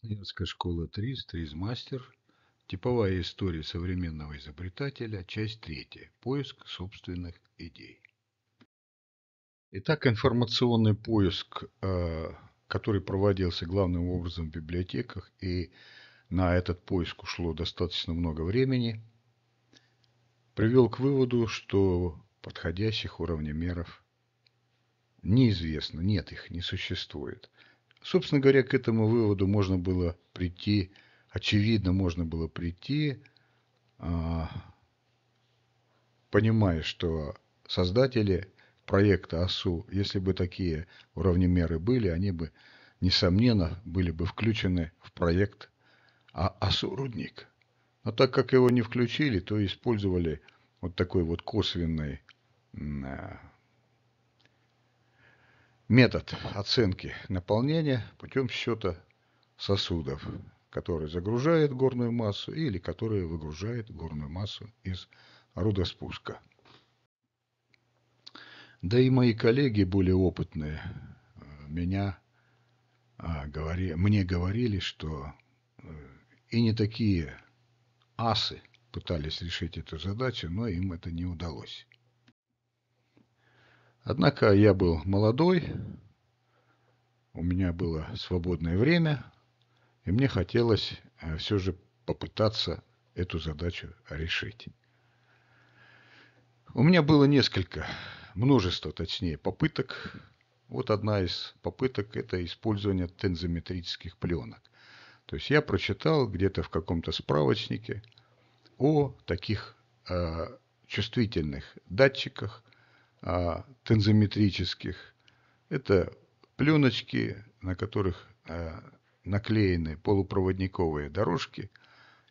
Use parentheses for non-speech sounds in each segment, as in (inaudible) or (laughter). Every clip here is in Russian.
Красноярская школа 3, Стризмастер. Типовая история современного изобретателя. Часть 3. Поиск собственных идей. Итак, информационный поиск, э, который проводился главным образом в библиотеках, и на этот поиск ушло достаточно много времени, привел к выводу, что подходящих уровней меров неизвестно, нет их, не существует – Собственно говоря, к этому выводу можно было прийти, очевидно, можно было прийти, а, понимая, что создатели проекта АСУ, если бы такие уровни меры были, они бы, несомненно, были бы включены в проект а-, АСУ «Рудник». Но так как его не включили, то использовали вот такой вот косвенный а, метод оценки наполнения путем счета сосудов, который загружает горную массу или который выгружает горную массу из рудоспуска. Да и мои коллеги более опытные э, меня а, говори, мне говорили, что э, и не такие асы пытались решить эту задачу, но им это не удалось. Однако я был молодой, у меня было свободное время, и мне хотелось э, все же попытаться эту задачу решить. У меня было несколько, множество точнее, попыток. Вот одна из попыток – это использование тензометрических пленок. То есть я прочитал где-то в каком-то справочнике о таких э, чувствительных датчиках, а, тензометрических. Это пленочки, на которых э, наклеены полупроводниковые дорожки.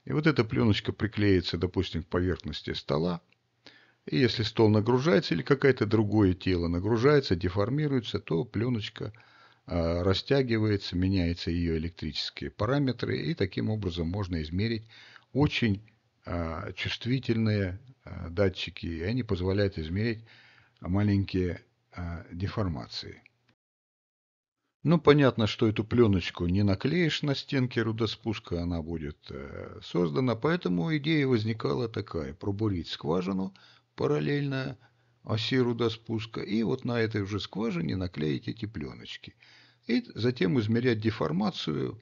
И вот эта пленочка приклеится, допустим, к поверхности стола. И если стол нагружается или какое-то другое тело нагружается, деформируется, то пленочка э, растягивается, меняются ее электрические параметры. И таким образом можно измерить очень э, чувствительные датчики, и они позволяют измерить а маленькие а, деформации. Ну, понятно, что эту пленочку не наклеишь на стенки рудоспуска, она будет э, создана, поэтому идея возникала такая – пробурить скважину параллельно оси рудоспуска и вот на этой уже скважине наклеить эти пленочки. И затем измерять деформацию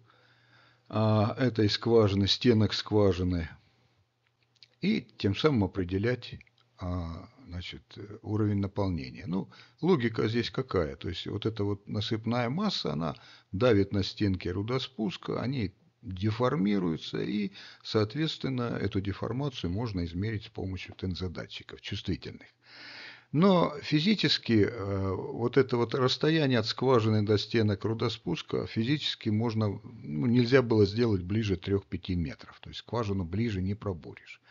а, этой скважины, стенок скважины, и тем самым определять значит, э, уровень наполнения. Ну, логика здесь какая? То есть вот эта вот насыпная масса, она давит на стенки рудоспуска, они деформируются, и, соответственно, эту деформацию можно измерить с помощью тензодатчиков чувствительных. Но физически э, вот это вот расстояние от скважины до стенок рудоспуска физически можно, ну, нельзя было сделать ближе 3-5 метров. То есть скважину ближе не пробуришь.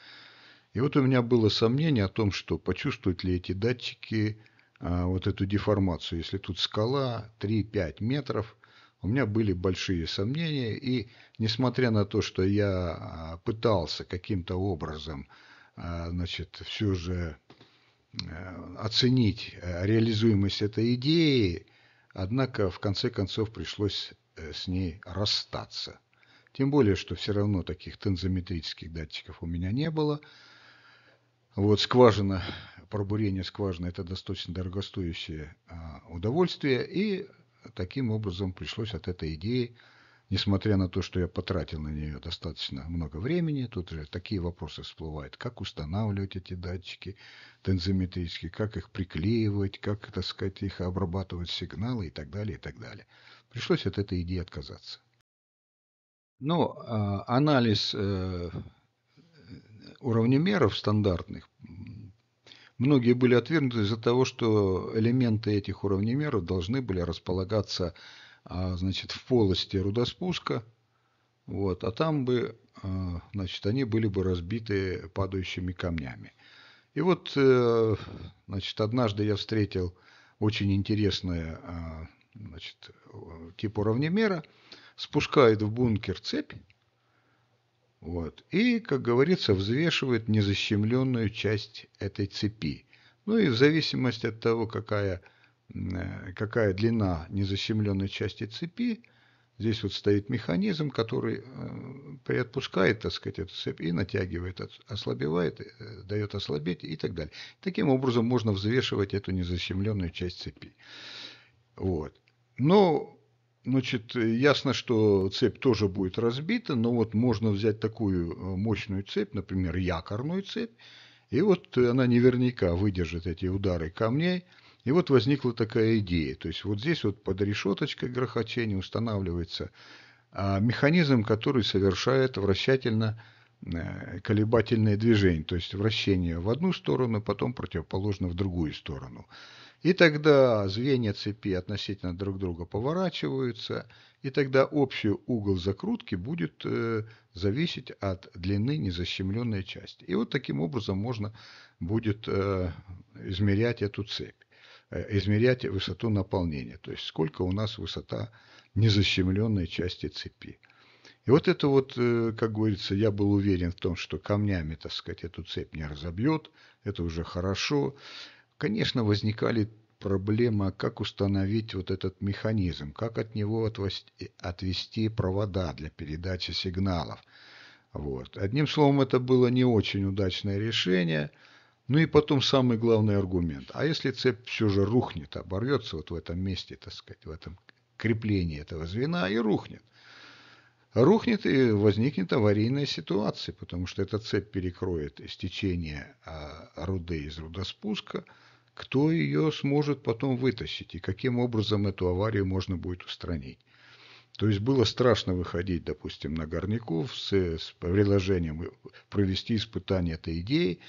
И вот у меня было сомнение о том, что почувствуют ли эти датчики а, вот эту деформацию. Если тут скала 3-5 метров, у меня были большие сомнения. И несмотря на то, что я а, пытался каким-то образом а, значит, все же а, оценить э, реализуемость этой идеи, однако в конце концов пришлось э, с ней расстаться. Тем более, что все равно таких тензометрических датчиков у меня не было – вот скважина, пробурение скважины – это достаточно дорогостоящее а, удовольствие, и таким образом пришлось от этой идеи, несмотря на то, что я потратил на нее достаточно много времени, тут же такие вопросы всплывают, как устанавливать эти датчики тензометрические, как их приклеивать, как, так сказать, их обрабатывать сигналы и так далее, и так далее. Пришлось от этой идеи отказаться. Но ну, а, анализ э, уравнемеров стандартных многие были отвергнуты из-за того, что элементы этих уравнемеров должны были располагаться а, значит, в полости рудоспуска, вот, а там бы а, значит, они были бы разбиты падающими камнями. И вот э, значит, однажды я встретил очень интересное а, значит, тип уравнемера, спускает в бункер цепь, вот. И, как говорится, взвешивает незащемленную часть этой цепи. Ну и в зависимости от того, какая, э, какая длина незащемленной части цепи, здесь вот стоит механизм, который э, приотпускает, так сказать, эту цепь и натягивает, ослабевает, э, дает ослабеть и так далее. Таким образом можно взвешивать эту незащемленную часть цепи. Вот. Но Значит, э, ясно, что цепь тоже будет разбита, но вот можно взять такую э, мощную цепь, например, якорную цепь, и вот она наверняка выдержит эти удары камней. И вот возникла такая идея. То есть вот здесь вот под решеточкой грохочения устанавливается а, механизм, который совершает вращательно Э, колебательные движения, то есть вращение в одну сторону, потом противоположно в другую сторону. И тогда звенья цепи относительно друг друга поворачиваются, и тогда общий угол закрутки будет э, зависеть от длины незащемленной части. И вот таким образом можно будет э, измерять эту цепь, э, измерять высоту наполнения, то есть сколько у нас высота незащемленной части цепи. И вот это вот, э, как говорится, я был уверен в том, что камнями, так сказать, эту цепь не разобьет, это уже хорошо. Конечно, возникали проблема, как установить вот этот механизм, как от него отвести, э, отвести провода для передачи сигналов. Вот. Одним словом, это было не очень удачное решение. Ну и потом самый главный аргумент. А если цепь все же рухнет, оборвется вот в этом месте, так сказать, в этом креплении этого звена и рухнет – рухнет и возникнет аварийная ситуация, потому что эта цепь перекроет стечение а, руды из рудоспуска. Кто ее сможет потом вытащить и каким образом эту аварию можно будет устранить? То есть было страшно выходить, допустим, на горняков с, с предложением провести испытание этой идеи.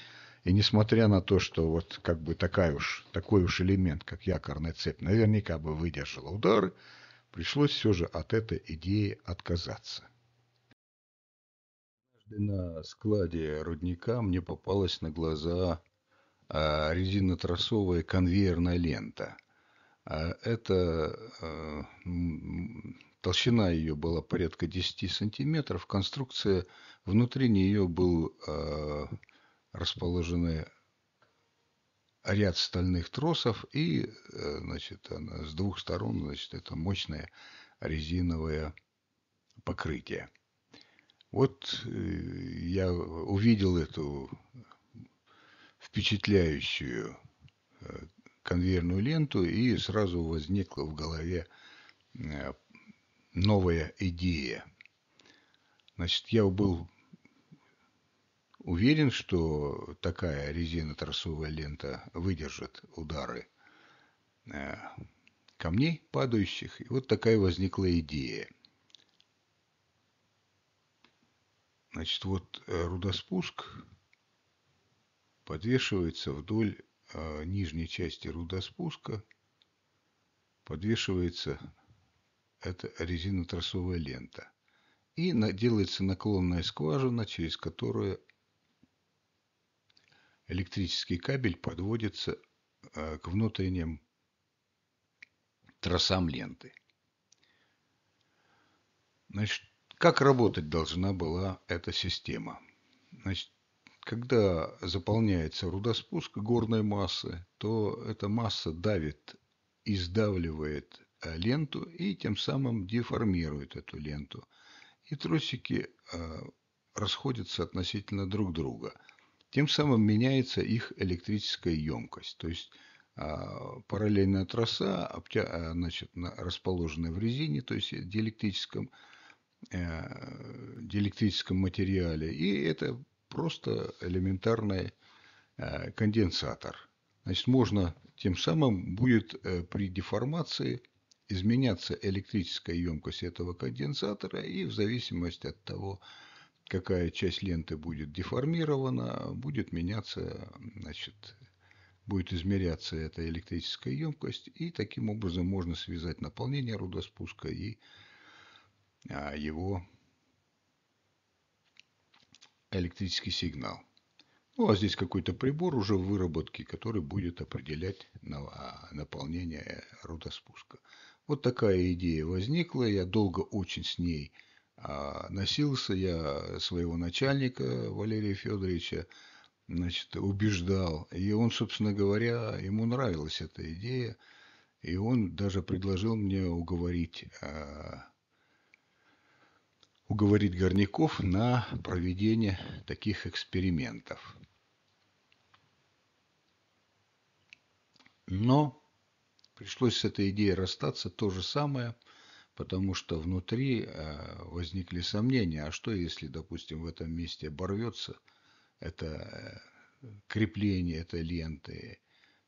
И несмотря на то, что вот как бы такая уж, такой уж элемент, как якорная цепь, наверняка бы выдержала удары, пришлось все же от этой идеи отказаться. Однажды На складе рудника мне попалась на глаза а, резинотросовая конвейерная лента. А, это а, толщина ее была порядка 10 сантиметров. Конструкция внутри нее был расположены ряд стальных тросов, и э, значит, с двух сторон значит, это мощное резиновое покрытие. Вот э, я увидел эту впечатляющую э, конвейерную ленту, и сразу возникла в голове новая идея. Значит, я был уверен, что такая резинотросовая лента выдержит удары э, камней падающих. И вот такая возникла идея. Значит, вот э, рудоспуск подвешивается вдоль э, нижней части рудоспуска, подвешивается эта резинотросовая лента. И на, делается наклонная скважина, через которую электрический кабель подводится э, к внутренним тросам ленты. Значит, как работать должна была эта система? Значит, когда заполняется рудоспуск горной массы, то эта масса давит и сдавливает э, ленту и тем самым деформирует эту ленту. И тросики э, расходятся относительно друг друга – тем самым меняется их электрическая емкость. То есть а, параллельная трасса, а, значит, расположенная в резине, то есть в диэлектрическом, э, диэлектрическом материале. И это просто элементарный э, конденсатор. Значит, можно тем самым будет э, при деформации изменяться электрическая емкость этого конденсатора и в зависимости от того, какая часть ленты будет деформирована, будет меняться, значит, будет измеряться эта электрическая емкость, и таким образом можно связать наполнение рудоспуска и а, его электрический сигнал. Ну, а здесь какой-то прибор уже в выработке, который будет определять а, наполнение рудоспуска. Вот такая идея возникла. Я долго очень с ней а, носился я своего начальника Валерия Федоровича, значит, убеждал. И он, собственно говоря, ему нравилась эта идея. И он даже предложил мне уговорить, а, уговорить горняков на проведение таких экспериментов. Но пришлось с этой идеей расстаться. То же самое – потому что внутри э, возникли сомнения, а что если, допустим, в этом месте оборвется это э, крепление этой ленты,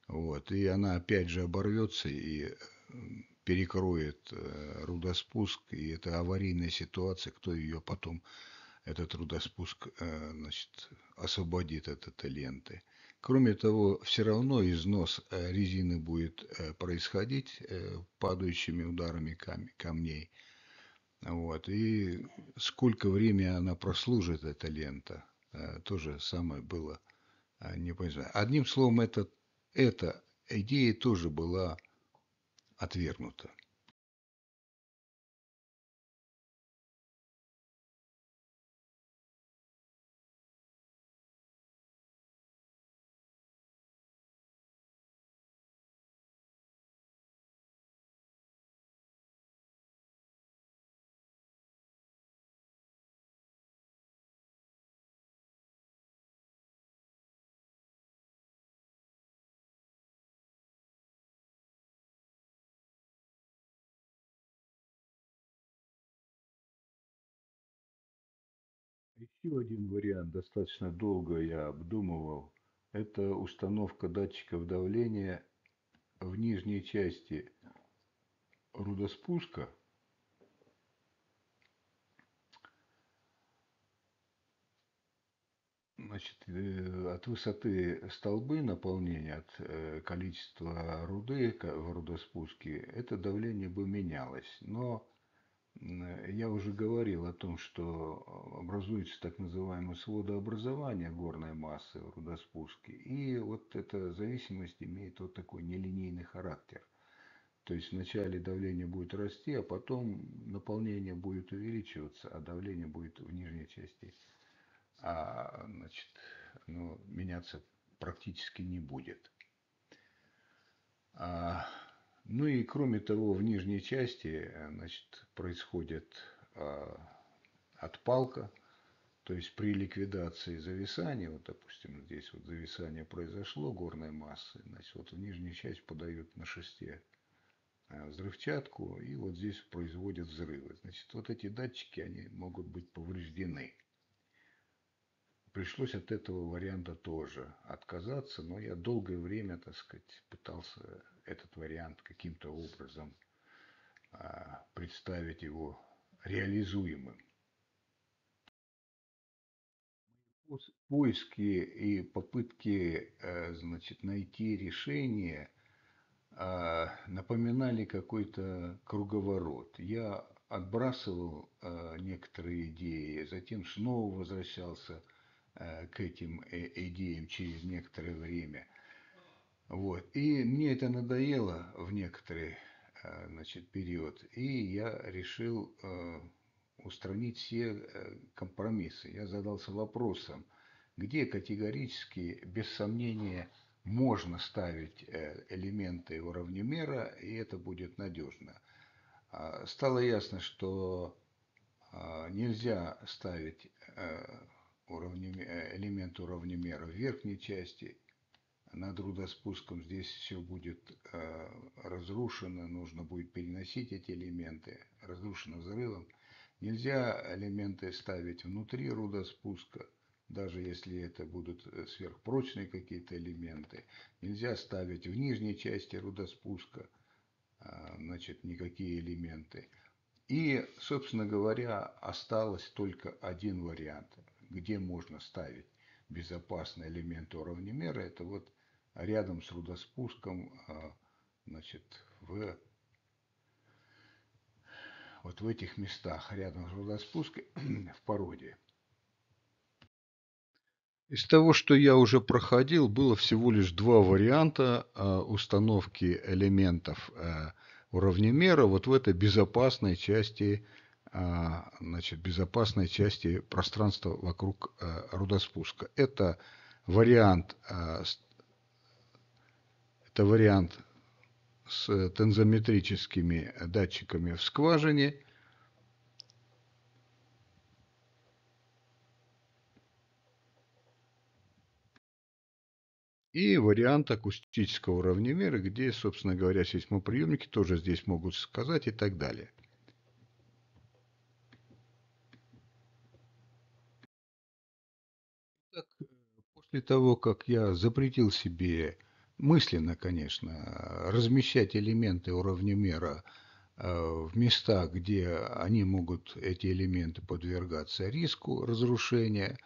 вот, и она опять же оборвется и перекроет э, рудоспуск, и это аварийная ситуация, кто ее потом, этот рудоспуск, значит, освободит от этой ленты. Кроме того, все равно износ э, резины будет э, происходить э, падающими ударами камней. Вот. И сколько времени она прослужит, эта лента, тоже самое было не непонятно. Одним словом, это, эта идея тоже была отвергнута. Еще один вариант достаточно долго я обдумывал. Это установка датчиков давления в нижней части рудоспуска. Значит, э, от высоты столбы наполнения, от э, количества руды в рудоспуске, это давление бы менялось. Но Э, я уже говорил о том, что образуется так называемое сводообразование горной массы в рудоспуске. И вот эта зависимость имеет вот такой нелинейный характер. То есть вначале давление будет расти, а потом наполнение будет увеличиваться, а давление будет в нижней части. А, значит, ну, меняться практически не будет. А, ну и кроме того, в нижней части э, значит, происходит а, отпалка, то есть при ликвидации зависания, вот допустим здесь вот зависание произошло горной массы, значит вот в нижнюю часть подают на шесте а, взрывчатку и вот здесь производят взрывы. Значит вот эти датчики, они могут быть повреждены пришлось от этого варианта тоже отказаться, но я долгое время, так сказать, пытался этот вариант каким-то образом а, представить его реализуемым. Поиски и попытки, э, значит, найти решение а, напоминали какой-то круговорот. Я отбрасывал э, некоторые идеи, затем снова возвращался к Э, к этим э, идеям через некоторое время. Вот. И мне это надоело в некоторый э, значит, период, и я решил устранить все компромиссы. Я задался вопросом, где категорически, без сомнения, можно ставить элементы уравнемера, и это будет надежно. А, стало ясно, что а, нельзя ставить уровнями, э, элемент уравнемера в верхней части. Над рудоспуском здесь все будет э, разрушено, нужно будет переносить эти элементы, разрушено взрывом. Нельзя элементы ставить внутри рудоспуска, даже если это будут э, сверхпрочные какие-то элементы. Нельзя ставить в нижней части рудоспуска э, значит, никакие элементы. И, собственно говоря, осталось только один вариант где можно ставить безопасный элемент уровня меры, это вот рядом с рудоспуском, а, значит, в вот в этих местах, рядом с водоспуском, (clears throat) в породе. Из того, что я уже проходил, было всего лишь два варианта а, установки элементов э, уровнемера вот в этой безопасной части а, значит, безопасной части пространства вокруг э, рудоспуска. Это вариант, а, это вариант с тензометрическими датчиками в скважине. И вариант акустического уровнемера, где, собственно говоря, сейсмоприемники тоже здесь могут сказать и так далее. после того, как я запретил себе мысленно, конечно, размещать элементы уровня мера э, в места, где они могут, эти элементы, подвергаться риску разрушения,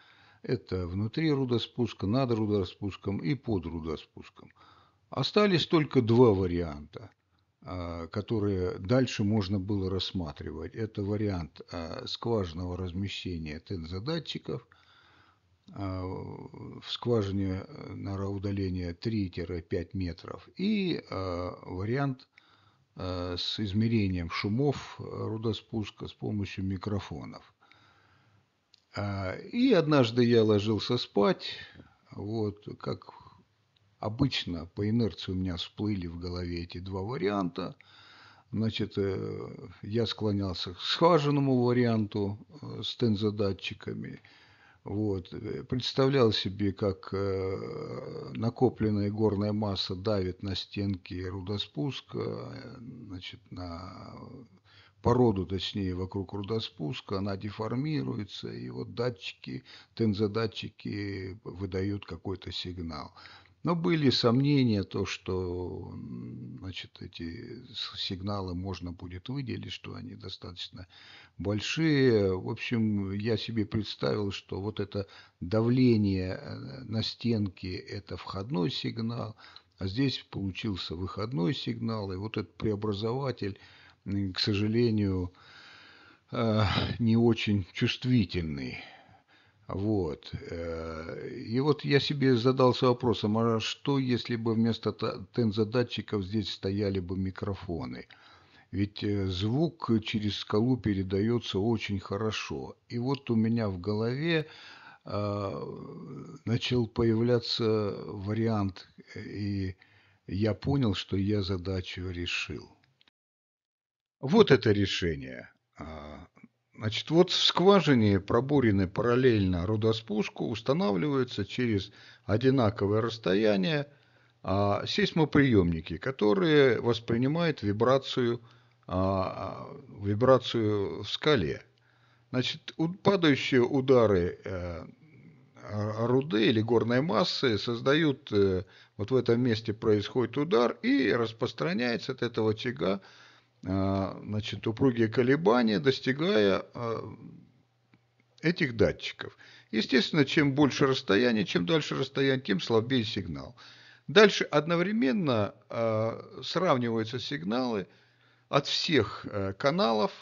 это внутри рудоспуска, над рудоспуском и под рудоспуском. Остались только два варианта, э, которые дальше можно было рассматривать. Это вариант э, скважного размещения тензодатчиков. – а, в скважине э, на удаление 3-5 метров и а, вариант э, с измерением шумов рудоспуска с помощью микрофонов. А, и однажды я ложился спать, вот как обычно по инерции у меня всплыли в голове эти два варианта. Значит, э, я склонялся к скважинному варианту с тензодатчиками – вот. Э, представлял себе, как э, накопленная горная масса давит на стенки рудоспуска, э, значит, на породу, точнее, вокруг рудоспуска, она деформируется, и вот датчики, тензодатчики выдают какой-то сигнал. Но были сомнения, то, что значит, эти сигналы можно будет выделить, что они достаточно большие. В общем, я себе представил, что вот это давление э, на стенки – это входной сигнал, а здесь получился выходной сигнал, и вот этот преобразователь, к сожалению, э, не очень чувствительный. Вот. Э, и вот я себе задался вопросом, а что, если бы вместо тензодатчиков здесь стояли бы микрофоны? Ведь э, звук через скалу передается очень хорошо. И вот у меня в голове э, начал появляться вариант, и я понял, что я задачу решил. Вот это решение. А, Значит, вот в скважине, пробурены параллельно рудоспуску, устанавливаются через одинаковое расстояние а, сейсмоприемники, которые воспринимают вибрацию, а, вибрацию в скале. Значит, падающие удары э, руды или горной массы создают, э, вот в этом месте происходит удар, и распространяется от этого очага Э, значит, упругие колебания, достигая э, этих датчиков. Естественно, чем больше расстояние, чем дальше расстояние, тем слабее сигнал. Дальше одновременно э, сравниваются сигналы от всех каналов,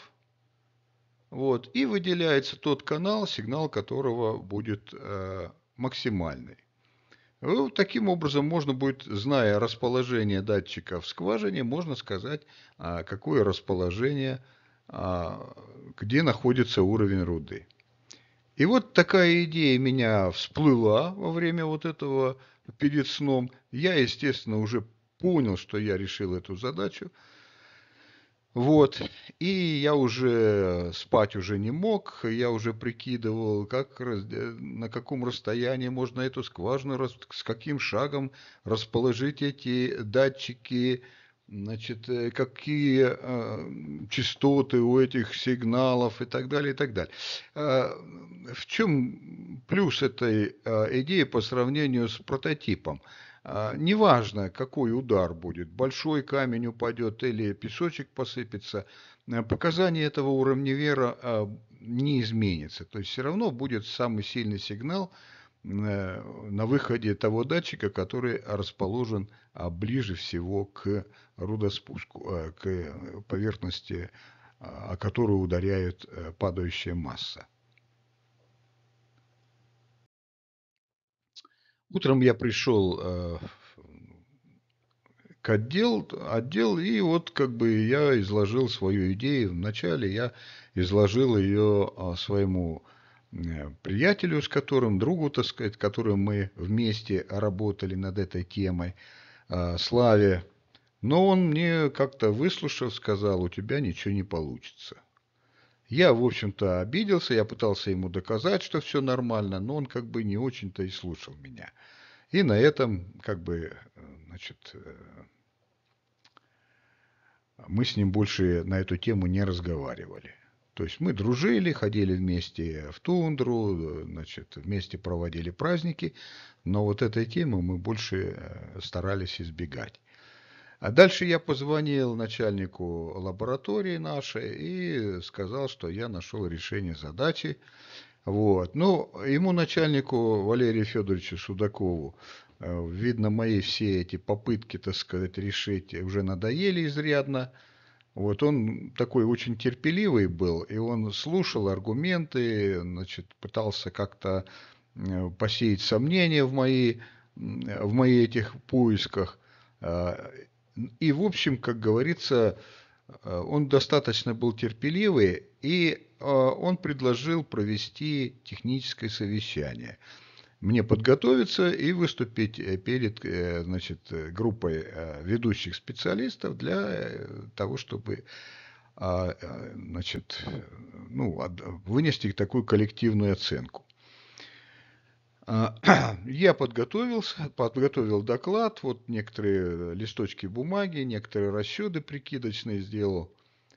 вот, и выделяется тот канал, сигнал которого будет максимальный. Ну, таким образом, можно будет, зная расположение датчика в скважине, можно сказать, а, какое расположение, а, где находится уровень руды. И вот такая идея меня всплыла во время вот этого перед сном. Я, естественно, уже понял, что я решил эту задачу. Вот, и я уже э, спать уже не мог, я уже прикидывал, как, э, на каком расстоянии можно эту скважину, с каким шагом расположить эти датчики, значит, э, какие частоты у этих сигналов и так далее, и так далее. А, в чем плюс этой идеи по сравнению с прототипом? А, неважно, какой удар будет, большой камень упадет или песочек посыпется, э, показания этого уровня вера а, не изменится. То есть все равно будет самый сильный сигнал э, на выходе того датчика, который расположен а, ближе всего к рудоспуску, э, к поверхности, о которую ударяет падающая масса. Утром я пришел э, к отдел, отдел, и вот как бы я изложил свою идею. Вначале я изложил ее а, своему э, приятелю, с которым, другу, так сказать, которым мы вместе работали над этой темой, э, Славе. Но он мне как-то выслушав, сказал, у тебя ничего не получится. Я, в общем-то, обиделся, я пытался ему доказать, что все нормально, но он как бы не очень-то и слушал меня. И на этом, как бы, э, значит, э, мы с ним больше на эту тему не разговаривали. То есть мы дружили, ходили вместе в тундру, э, значит, вместе проводили праздники, но вот этой темы мы больше старались избегать. А дальше я позвонил начальнику лаборатории нашей и сказал, что я нашел решение задачи. Вот. Ну, ему, начальнику Валерию Федоровичу Судакову, э, видно, мои все эти попытки, так сказать, решить уже надоели изрядно. Вот он такой очень терпеливый был, и он слушал аргументы, значит, пытался как-то э, посеять сомнения в мои, в мои этих поисках. А, и, в общем, как говорится, э, он достаточно был терпеливый, и э, он предложил провести техническое совещание. Мне подготовиться и выступить э, перед значит, группой ведущих специалистов для того, чтобы а, значит, ну, вынести такую коллективную оценку. Я подготовился, подготовил доклад, вот некоторые листочки бумаги, некоторые расчеты прикидочные сделал.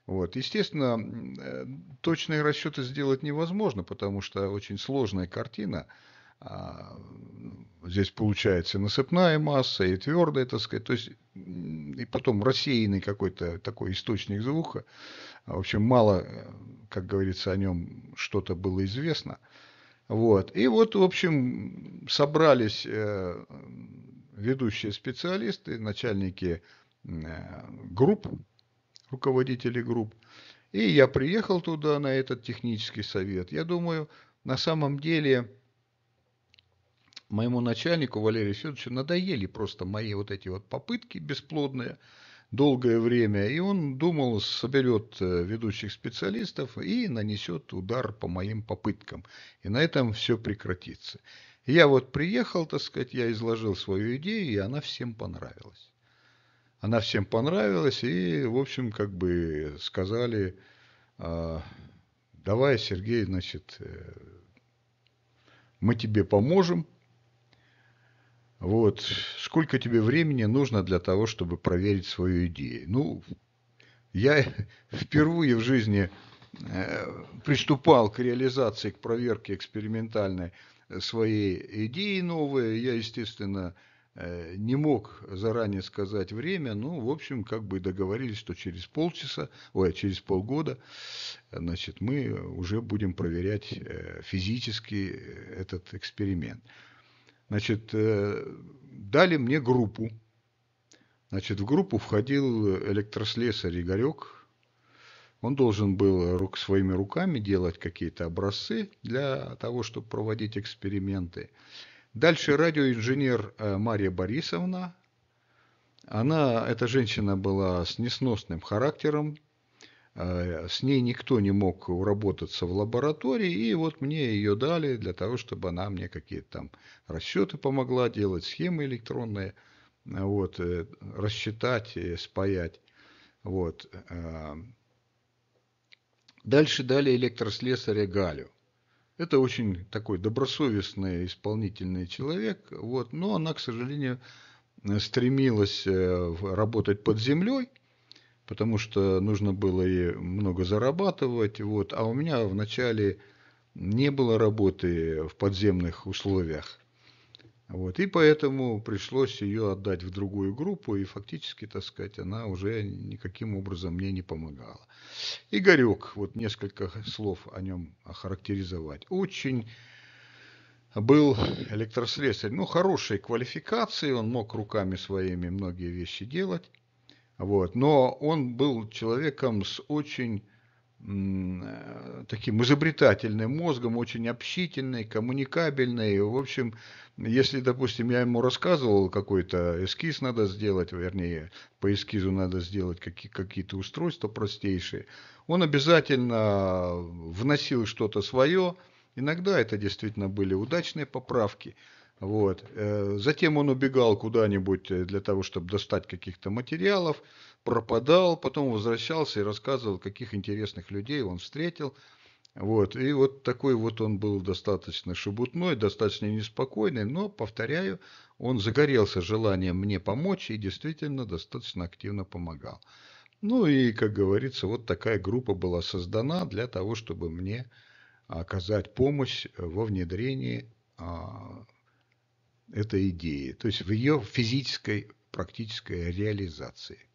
Вот. Естественно, э, точные расчеты сделать невозможно, потому что очень сложная картина. А, ну, здесь получается насыпная масса и твердая, так сказать. То есть, и потом рассеянный какой-то такой источник звука. В общем, мало, э, как говорится, о нем что-то было известно. Вот. И вот, в общем, собрались э, ведущие специалисты, начальники э, групп, руководители групп. И я приехал туда на этот технический совет. Я думаю, на самом деле моему начальнику Валерию Федоровичу надоели просто мои вот эти вот попытки бесплодные – долгое время, и он думал, соберет э, ведущих специалистов и нанесет удар по моим попыткам, и на этом все прекратится. Я вот приехал, так сказать, я изложил свою идею, и она всем понравилась. Она всем понравилась, и, в общем, как бы сказали, а, давай, Сергей, значит, э, мы тебе поможем, вот. Сколько тебе времени нужно для того, чтобы проверить свою идею? Ну, я (laughs) впервые в жизни э, приступал к реализации, к проверке экспериментальной своей идеи новой. Я, естественно, э, не мог заранее сказать время, ну, в общем, как бы договорились, что через полчаса, ой, а через полгода, значит, мы уже будем проверять э, физически этот эксперимент. Значит, э, дали мне группу. Значит, в группу входил электрослесарь Игорек. Он должен был рук, своими руками делать какие-то образцы для того, чтобы проводить эксперименты. Дальше радиоинженер э, Мария Борисовна. Она, эта женщина была с несносным характером, Э, с ней никто не мог уработаться в лаборатории, и вот мне ее дали для того, чтобы она мне какие-то там расчеты помогла делать, схемы электронные, э, вот, э, рассчитать, спаять. Вот. Дальше дали электрослесаря Галю. Это очень такой добросовестный, исполнительный человек, вот, но она, к сожалению, стремилась работать под землей, потому что нужно было и много зарабатывать. Вот. А у меня вначале не было работы в подземных условиях. Вот. И поэтому пришлось ее отдать в другую группу, и фактически, так сказать, она уже никаким образом мне не помогала. Игорек, вот несколько слов о нем охарактеризовать. Очень был электрослесарь, ну, хорошей квалификации, он мог руками своими многие вещи делать. Вот. Но он был человеком с очень э, таким изобретательным мозгом, очень общительный, коммуникабельный. В общем, если, допустим, я ему рассказывал какой-то эскиз надо сделать, вернее, по эскизу надо сделать какие-то устройства простейшие, он обязательно вносил что-то свое. Иногда это действительно были удачные поправки – вот. Э, затем он убегал куда-нибудь э, для того, чтобы достать каких-то материалов, пропадал, потом возвращался и рассказывал, каких интересных людей он встретил. Вот. И вот такой вот он был достаточно шебутной, достаточно неспокойный, но, повторяю, он загорелся желанием мне помочь и действительно достаточно активно помогал. Ну и, как говорится, вот такая группа была создана для того, чтобы мне оказать помощь во внедрении а, этой идеи, то есть в ее физической практической реализации.